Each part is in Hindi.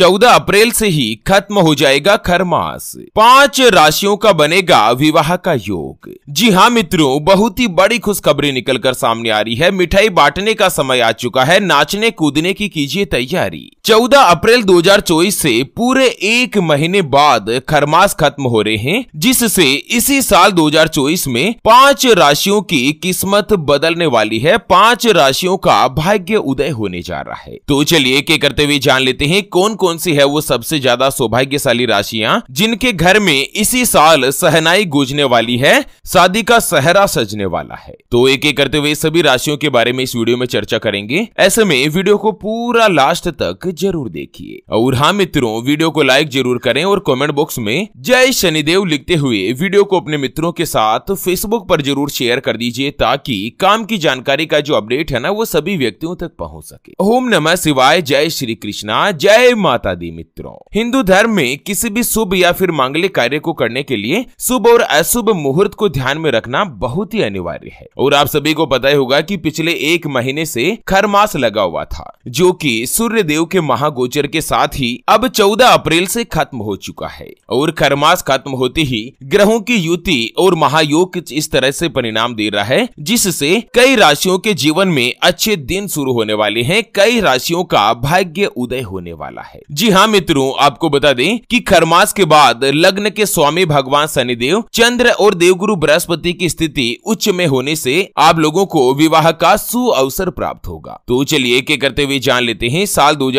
चौदह अप्रैल से ही खत्म हो जाएगा खरमास पांच राशियों का बनेगा विवाह का योग जी हाँ मित्रों बहुत ही बड़ी खुशखबरी निकलकर सामने आ रही है मिठाई बांटने का समय आ चुका है नाचने कूदने की कीजिए तैयारी 14 अप्रैल 2024 से पूरे एक महीने बाद खरमास खत्म हो रहे हैं जिससे इसी साल 2024 में पांच राशियों की किस्मत बदलने वाली है पांच राशियों का भाग्य उदय होने जा रहा है तो चलिए के करते हुए जान लेते हैं कौन कौन कौन सी है वो सबसे ज्यादा सौभाग्यशाली राशियां जिनके घर में इसी साल सहनाई गूंजने वाली है शादी का सहरा सजने वाला है तो एक एक करते हुए सभी राशियों के बारे में इस वीडियो में चर्चा करेंगे ऐसे में वीडियो को पूरा लास्ट तक जरूर देखिए और हाँ मित्रों वीडियो को लाइक जरूर करें और कमेंट बॉक्स में जय शनिदेव लिखते हुए वीडियो को अपने मित्रों के साथ फेसबुक पर जरूर शेयर कर दीजिए ताकि काम की जानकारी का जो अपडेट है ना वो सभी व्यक्तियों तक पहुंच सके ओम नमः शिवाय जय श्री कृष्णा जय माता माता दी मित्रों हिंदू धर्म में किसी भी शुभ या फिर मांगलिक कार्य को करने के लिए शुभ और अशुभ मुहूर्त को ध्यान में रखना बहुत ही अनिवार्य है और आप सभी को पता ही होगा कि पिछले एक महीने से खरमास लगा हुआ था जो कि सूर्य देव के महागोचर के साथ ही अब 14 अप्रैल से खत्म हो चुका है और खरमास खत्म होते ही ग्रहों की युति और महायोग इस तरह से परिणाम दे रहा है जिससे कई राशियों के जीवन में अच्छे दिन शुरू होने वाले हैं कई राशियों का भाग्य उदय होने वाला है है जी हाँ मित्रों आपको बता दें कि खरमास के बाद लग्न के स्वामी भगवान शनिदेव चंद्र और देवगुरु बृहस्पति की स्थिति उच्च में होने से आप लोगों को विवाह का सु अवसर प्राप्त होगा तो चलिए एक करते हुए जान लेते हैं साल दो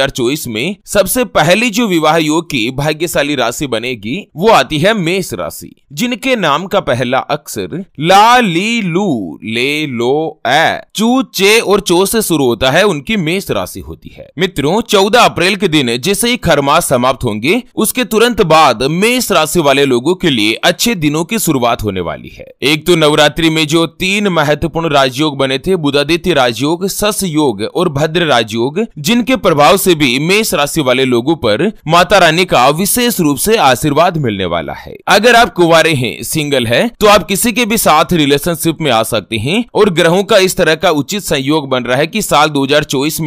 में सबसे पहले जो विवाह योग की भाग्यशाली राशि बनेगी वो आती है मेष राशि जिनके नाम का पहला अक्षर ला ली लू ले लो ए चू चे और चो से शुरू होता है उनकी मेष राशि होती है मित्रों 14 अप्रैल के दिन जैसे ही खरमास समाप्त होंगे उसके तुरंत बाद मेष राशि वाले लोगों के लिए अच्छे दिनों की शुरुआत होने वाली है एक तो नवरात्रि में जो तीन महत्वपूर्ण राजयोग बने थे बुधादित्य राजयोग सस योग और भद्र राजयोग जिनके प्रभाव से भी मेष राशि वाले लोगों पर माता रानी का विशेष रूप से आशीर्वाद मिलने वाला है अगर आप कुवारे हैं सिंगल है तो आप किसी के भी साथ रिलेशनशिप में आ सकते हैं और ग्रहों का इस तरह का उचित संयोग बन रहा है की साल दो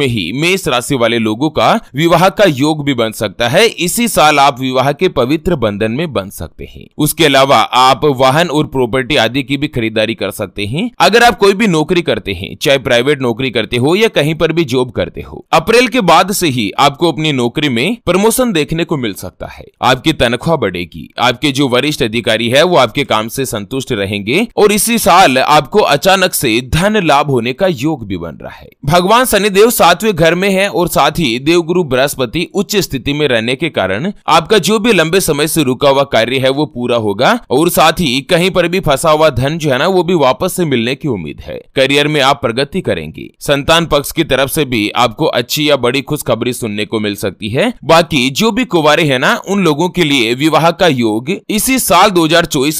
में ही मेष राशि वाले लोगों का विवाह का योग योग भी बन सकता है इसी साल आप विवाह के पवित्र बंधन में बन सकते हैं उसके अलावा आप वाहन और प्रॉपर्टी आदि की भी खरीदारी कर सकते हैं अगर आप कोई भी नौकरी करते हैं चाहे प्राइवेट नौकरी करते हो या कहीं पर भी जॉब करते हो अप्रैल के बाद से ही आपको अपनी नौकरी में प्रमोशन देखने को मिल सकता है आपकी तनख्वाह बढ़ेगी आपके जो वरिष्ठ अधिकारी है वो आपके काम से संतुष्ट रहेंगे और इसी साल आपको अचानक से धन लाभ होने का योग भी बन रहा है भगवान शनिदेव सातवें घर में है और साथ ही देवगुरु बृहस्पति उच्च उच्च स्थिति में रहने के कारण आपका जो भी लंबे समय से रुका हुआ कार्य है वो पूरा होगा और साथ ही कहीं पर भी फंसा हुआ धन जो है ना वो भी वापस से मिलने की उम्मीद है करियर में आप प्रगति करेंगे संतान पक्ष की तरफ से भी आपको अच्छी या बड़ी खुशखबरी सुनने को मिल सकती है बाकी जो भी कुवारे है ना उन लोगों के लिए विवाह का योग इसी साल दो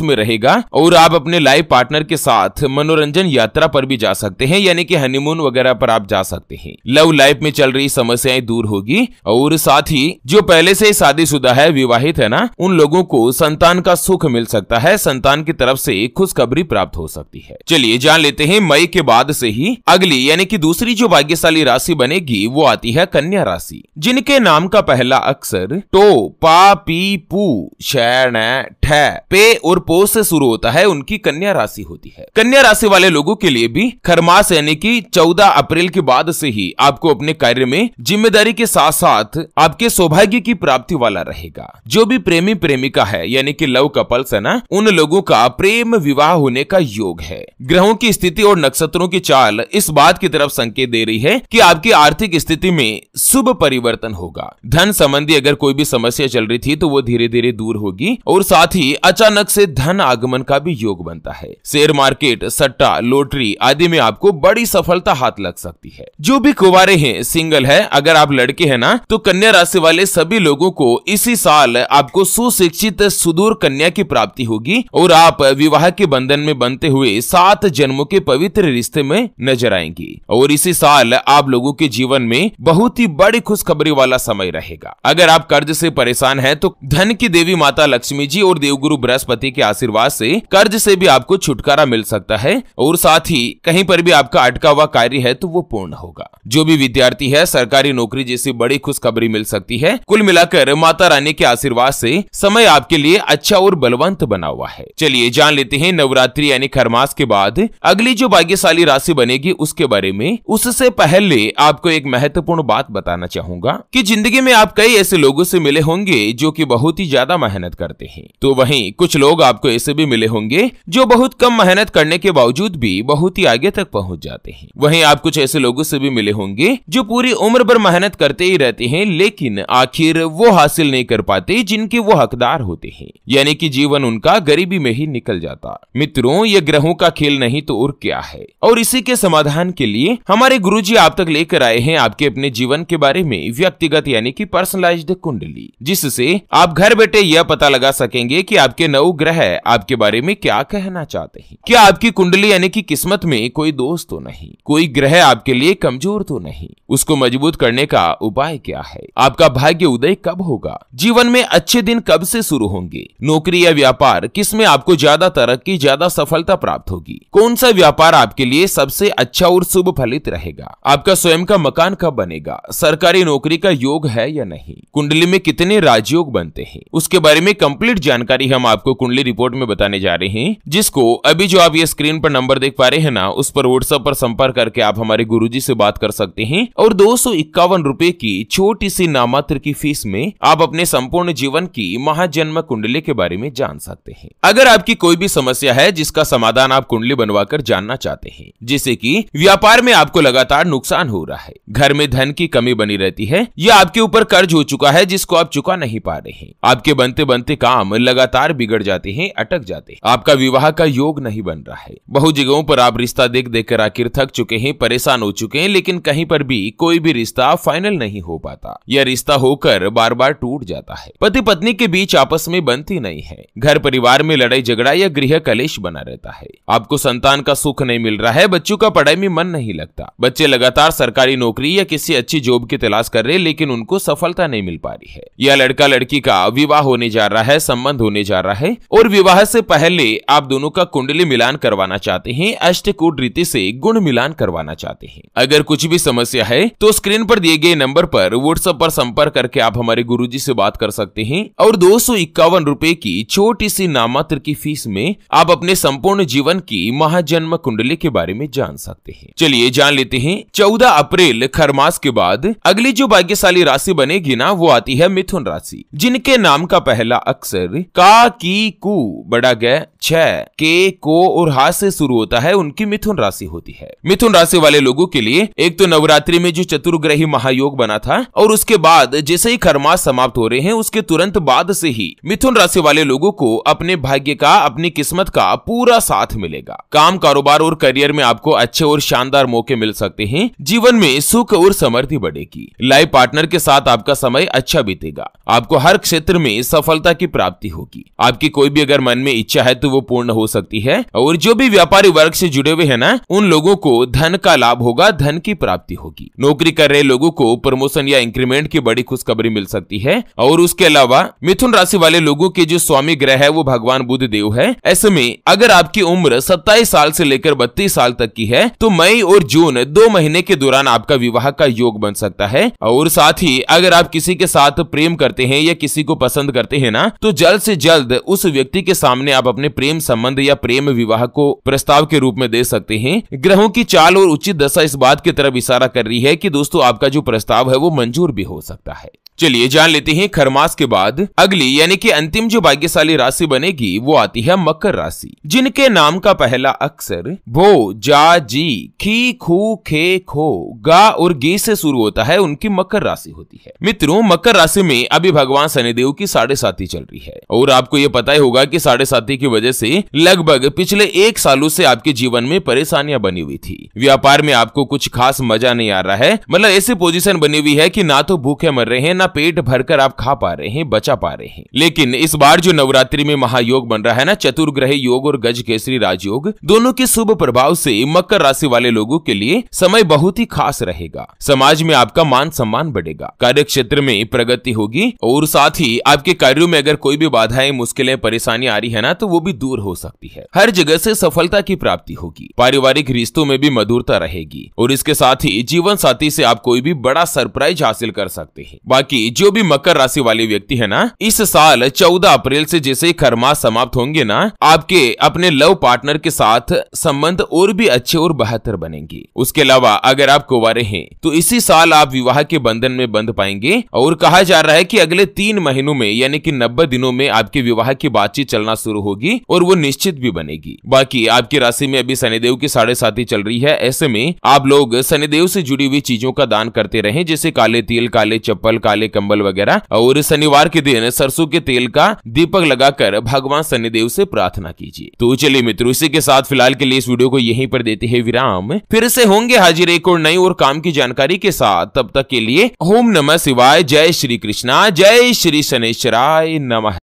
में रहेगा और आप अपने लाइफ पार्टनर के साथ मनोरंजन यात्रा पर भी जा सकते हैं यानी कि हनीमून वगैरह पर आप जा सकते हैं लव लाइफ में चल रही समस्याएं दूर होगी और साथ साथ ही जो पहले से शादीशुदा है विवाहित है ना उन लोगों को संतान का सुख मिल सकता है संतान की तरफ से खुशखबरी प्राप्त हो सकती है चलिए जान लेते हैं मई के बाद से ही अगली यानी कि दूसरी जो भाग्यशाली राशि बनेगी वो आती है कन्या राशि जिनके नाम का पहला अक्षर टो पा पी पू पे और पो से शुरू होता है उनकी कन्या राशि होती है कन्या राशि वाले लोगों के लिए भी खरमास यानी कि 14 अप्रैल के बाद से ही आपको अपने कार्य में जिम्मेदारी के साथ साथ आपके सौभाग्य की प्राप्ति वाला रहेगा जो भी प्रेमी प्रेमिका है यानी कि लव कपल्स है ना उन लोगों का प्रेम विवाह होने का योग है ग्रहों की स्थिति और नक्षत्रों की चाल इस बात की तरफ संकेत दे रही है कि आपकी आर्थिक स्थिति में शुभ परिवर्तन होगा धन संबंधी अगर कोई भी समस्या चल रही थी तो वो धीरे धीरे दूर होगी और साथ ही अचानक से धन आगमन का भी योग बनता है शेयर मार्केट सट्टा लोटरी आदि में आपको बड़ी सफलता हाथ लग सकती है जो भी कुवारे हैं सिंगल है अगर आप लड़के हैं ना तो कन्या राशि वाले सभी लोगों को इसी साल आपको सुशिक्षित सुदूर कन्या की प्राप्ति होगी और आप विवाह के बंधन में बनते हुए सात जन्मों के पवित्र रिश्ते में नजर आएंगी और इसी साल आप लोगों के जीवन में बहुत ही बड़ी खुशखबरी वाला समय रहेगा अगर आप कर्ज से परेशान हैं तो धन की देवी माता लक्ष्मी जी और देवगुरु बृहस्पति के आशीर्वाद से कर्ज से भी आपको छुटकारा मिल सकता है और साथ ही कहीं पर भी आपका अटका हुआ कार्य है तो वो पूर्ण होगा जो भी विद्यार्थी है सरकारी नौकरी जैसी बड़ी खुशखबरी मिल सकती है कुल मिलाकर माता रानी के आशीर्वाद से समय आपके लिए अच्छा और बलवंत बना हुआ है चलिए जान लेते हैं नवरात्रि यानी खरमास के बाद अगली जो भाग्यशाली राशि बनेगी उसके बारे में उससे पहले आपको एक महत्वपूर्ण बात बताना चाहूंगा कि जिंदगी में आप कई ऐसे लोगों से मिले होंगे जो कि बहुत ही ज्यादा मेहनत करते हैं तो वहीं कुछ लोग आपको ऐसे भी मिले होंगे जो बहुत कम मेहनत करने के बावजूद भी बहुत ही आगे तक पहुंच जाते हैं वहीं आप कुछ ऐसे लोगों से भी मिले होंगे जो पूरी उम्र भर मेहनत करते ही रहते हैं लेकिन आखिर वो हासिल नहीं कर पाते जिनके वो हकदार होते हैं यानी कि जीवन उनका गरीबी में ही निकल जाता मित्रों ये ग्रहों का खेल नहीं तो और क्या है और इसी के समाधान के लिए हमारे गुरु जी आप तक लेकर आए हैं आपके अपने जीवन के बारे में व्यक्तिगत यानी की पर्सनलाइज कुंडली जिससे आप घर बैठे यह पता लगा सकेंगे की आपके नव ग्रह आपके बारे में क्या कहना चाहते हैं क्या आपकी कुंडली यानी की किस्मत में कोई दोष तो नहीं कोई ग्रह आपके लिए कमजोर तो नहीं उसको मजबूत करने का उपाय क्या है आपका भाग्य उदय कब होगा जीवन में अच्छे दिन कब से शुरू होंगे नौकरी या व्यापार किस में आपको ज्यादा तरक्की ज्यादा सफलता प्राप्त होगी कौन सा व्यापार आपके लिए सबसे अच्छा और शुभ फलित रहेगा आपका स्वयं का मकान कब बनेगा सरकारी नौकरी का योग है या नहीं कुंडली में कितने राजयोग बनते हैं उसके बारे में कंप्लीट जानकारी हम आपको कुंडली रिपोर्ट में बताने जा रहे हैं जिसको अभी जो आप ये स्क्रीन पर नंबर देख पा रहे हैं ना उस पर व्हाट्सएप पर संपर्क करके आप हमारे गुरुजी से बात कर सकते हैं और दो सौ रूपए की छोटी सी किसी नामात्र की फीस में आप अपने संपूर्ण जीवन की महाजन्म कुंडली के बारे में जान सकते हैं अगर आपकी कोई भी समस्या है जिसका समाधान आप कुंडली बनवाकर जानना चाहते हैं जैसे की व्यापार में आपको लगातार नुकसान हो रहा है घर में धन की कमी बनी रहती है या आपके ऊपर कर्ज हो चुका है जिसको आप चुका नहीं पा रहे हैं आपके बनते बनते काम लगातार बिगड़ जाते हैं अटक जाते हैं आपका विवाह का योग नहीं बन रहा है बहुत जगहों पर आप रिश्ता देख देख कर आखिर थक चुके हैं परेशान हो चुके हैं लेकिन कहीं पर भी कोई भी रिश्ता फाइनल नहीं हो पाता यह रिश्ता होकर बार बार टूट जाता है पति पत्नी के बीच आपस में बनती नहीं है घर परिवार में लड़ाई झगड़ा या गृह कलेश बना रहता है आपको संतान का सुख नहीं मिल रहा है बच्चों का पढ़ाई में मन नहीं लगता बच्चे लगातार सरकारी नौकरी या किसी अच्छी जॉब की तलाश कर रहे लेकिन उनको सफलता नहीं मिल पा रही है यह लड़का लड़की का विवाह होने जा रहा है संबंध होने जा रहा है और विवाह से पहले आप दोनों का कुंडली मिलान करवाना चाहते हैं अष्टकूट रीति से गुण मिलान करवाना चाहते हैं अगर कुछ भी समस्या है तो स्क्रीन पर दिए गए नंबर पर व्हाट्सएप पर संपर्क करके आप हमारे गुरु जी से बात कर सकते हैं और दो सौ इक्यावन रूपए की छोटी सी नामात्र की फीस में आप अपने संपूर्ण जीवन की महाजन्म कुंडली के बारे में जान सकते हैं चलिए जान लेते हैं चौदह अप्रैल खरमास के बाद अगली जो भाग्यशाली राशि बनेगी ना वो आती है मिथुन राशि जिनके नाम का पहला अक्षर का की कु बड़ा गय छह के को और हा से शुरू होता है उनकी मिथुन राशि होती है मिथुन राशि वाले लोगों के लिए एक तो नवरात्रि में जो चतुर्ग्रही महायोग बना था और उसके उसके बाद जैसे ही खरमास समाप्त हो रहे हैं उसके तुरंत बाद से ही मिथुन राशि वाले लोगों को अपने भाग्य का अपनी किस्मत का पूरा साथ मिलेगा काम कारोबार और करियर में आपको अच्छे और शानदार मौके मिल सकते हैं जीवन में सुख और समृद्धि बढ़ेगी लाइफ पार्टनर के साथ आपका समय अच्छा बीतेगा आपको हर क्षेत्र में सफलता की प्राप्ति होगी आपकी कोई भी अगर मन में इच्छा है तो वो पूर्ण हो सकती है और जो भी व्यापारी वर्ग से जुड़े हुए है ना उन लोगों को धन का लाभ होगा धन की प्राप्ति होगी नौकरी कर रहे लोगों को प्रमोशन या इंक्रीमेंट डिवेलपमेंट की बड़ी खुशखबरी मिल सकती है और उसके अलावा मिथुन राशि वाले लोगों के जो स्वामी ग्रह है वो भगवान बुद्ध देव है ऐसे में अगर आपकी उम्र सत्ताईस साल से लेकर बत्तीस साल तक की है तो मई और जून दो महीने के दौरान आपका विवाह का योग बन सकता है और साथ ही अगर आप किसी के साथ प्रेम करते हैं या किसी को पसंद करते हैं ना तो जल्द से जल्द उस व्यक्ति के सामने आप अपने प्रेम संबंध या प्रेम विवाह को प्रस्ताव के रूप में दे सकते हैं ग्रहों की चाल और उचित दशा इस बात की तरफ इशारा कर रही है कि दोस्तों आपका जो प्रस्ताव है वो मंजूर भी हो हो सकता है चलिए जान लेते हैं खरमास के बाद अगली यानी कि अंतिम जो भाग्यशाली राशि बनेगी वो आती है मकर राशि जिनके नाम का पहला अक्षर भो जा जी खी खू खे खो गा और गे से शुरू होता है उनकी मकर राशि होती है मित्रों मकर राशि में अभी भगवान शनिदेव की साढ़े साथी चल रही है और आपको ये पता ही होगा कि साढ़े साथी की वजह से लगभग पिछले एक सालों से आपके जीवन में परेशानियां बनी हुई थी व्यापार में आपको कुछ खास मजा नहीं आ रहा है मतलब ऐसी पोजिशन बनी हुई है की ना तो भूखे मर रहे हैं ना अपना पेट भरकर आप खा पा रहे हैं बचा पा रहे हैं लेकिन इस बार जो नवरात्रि में महायोग बन रहा है ना चतुर्ग्रह योग और गज केसरी राजयोग दोनों के शुभ प्रभाव से मकर राशि वाले लोगों के लिए समय बहुत ही खास रहेगा समाज में आपका मान सम्मान बढ़ेगा कार्य क्षेत्र में प्रगति होगी और साथ ही आपके कार्यो में अगर कोई भी बाधाएं मुश्किलें परेशानी आ रही है ना तो वो भी दूर हो सकती है हर जगह से सफलता की प्राप्ति होगी पारिवारिक रिश्तों में भी मधुरता रहेगी और इसके साथ ही जीवन साथी से आप कोई भी बड़ा सरप्राइज हासिल कर सकते हैं बाकी कि जो भी मकर राशि वाले व्यक्ति है ना इस साल चौदह अप्रैल से जैसे खरमा समाप्त होंगे ना आपके अपने लव पार्टनर के साथ संबंध और भी अच्छे और बेहतर बनेंगे उसके अलावा अगर आप कुवारे हैं तो इसी साल आप विवाह के बंधन में बंध पाएंगे और कहा जा रहा है की अगले तीन महीनों में यानी की नब्बे दिनों में आपके विवाह की बातचीत चलना शुरू होगी और वो निश्चित भी बनेगी बाकी आपकी राशि में अभी शनिदेव की साढ़े साथी चल रही है ऐसे में आप लोग शनिदेव से जुड़ी हुई चीजों का दान करते रहे जैसे काले तिल काले चप्पल काले वाले कंबल वगैरह और शनिवार के दिन सरसों के तेल का दीपक लगाकर भगवान शनिदेव से प्रार्थना कीजिए तो चलिए मित्रों इसी के साथ फिलहाल के लिए इस वीडियो को यहीं पर देते हैं विराम फिर से होंगे हाजिर एक और नई और काम की जानकारी के साथ तब तक के लिए ओम नमः शिवाय जय श्री कृष्णा जय श्री शनेश्वराय नमः